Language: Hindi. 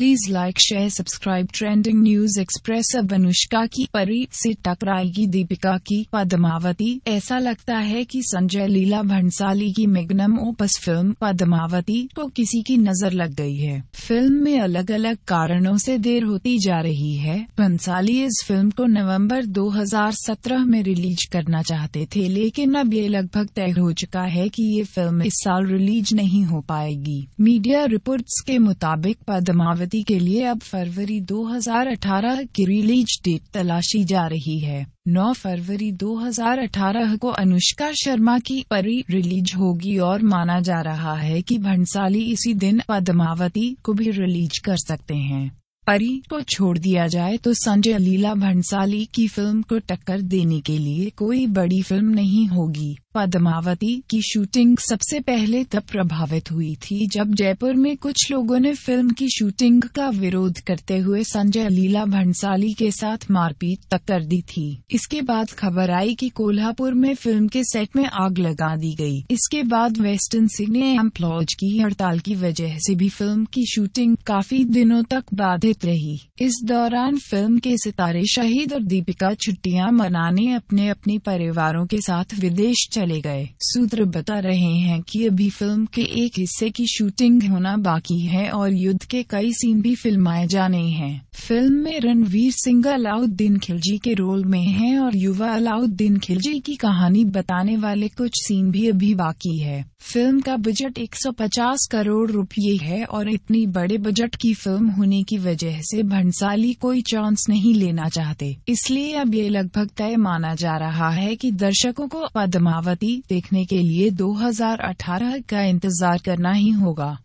please like share subscribe trending news express अब अनुष्का की परी से टकराएगी दीपिका की पद्मावती ऐसा लगता है कि संजय लीला भंसाली की मेगनम ओपस फिल्म पद्मावती को किसी की नजर लग गई है फिल्म में अलग अलग कारणों से देर होती जा रही है भंसाली इस फिल्म को नवम्बर दो में रिलीज करना चाहते थे लेकिन अब ये लगभग तय हो चुका है की ये फिल्म इस साल रिलीज नहीं हो पाएगी मीडिया रिपोर्ट्स के मुताबिक पद्मावती भर्ती के लिए अब फरवरी 2018 की रिलीज डेट तलाशी जा रही है 9 फरवरी 2018 को अनुष्का शर्मा की परी रिलीज होगी और माना जा रहा है कि भंसाली इसी दिन पद्मावती को भी रिलीज कर सकते हैं परी को छोड़ दिया जाए तो संजय लीला भंसाली की फिल्म को टक्कर देने के लिए कोई बड़ी फिल्म नहीं होगी पद्मावती की शूटिंग सबसे पहले तब प्रभावित हुई थी जब जयपुर में कुछ लोगों ने फिल्म की शूटिंग का विरोध करते हुए संजय लीला भंसाली के साथ मारपीट तक कर दी थी इसके बाद खबर आई कि कोल्हापुर में फिल्म के सेट में आग लगा दी गई इसके बाद वेस्टर्न सिने एम्प्लॉज की हड़ताल की वजह से भी फिल्म की शूटिंग काफी दिनों तक बाधित रही इस दौरान फिल्म के सितारे शहीद और दीपिका छुट्टियाँ मनाने अपने अपने परिवारों के साथ विदेश चले गए सूत्र बता रहे हैं कि अभी फिल्म के एक हिस्से की शूटिंग होना बाकी है और युद्ध के कई सीन भी फिल्माए जाने हैं फिल्म में रणवीर सिंह अलाउद्दीन खिलजी के रोल में हैं और युवा अलाउद्दीन खिलजी की कहानी बताने वाले कुछ सीन भी अभी बाकी है फिल्म का बजट 150 करोड़ रुपए है और इतनी बड़े बजट की फिल्म होने की वजह से भंसाली कोई चांस नहीं लेना चाहते इसलिए अब ये लगभग तय माना जा रहा है कि दर्शकों को पदमावत कहावती देखने के लिए 2018 का इंतजार करना ही होगा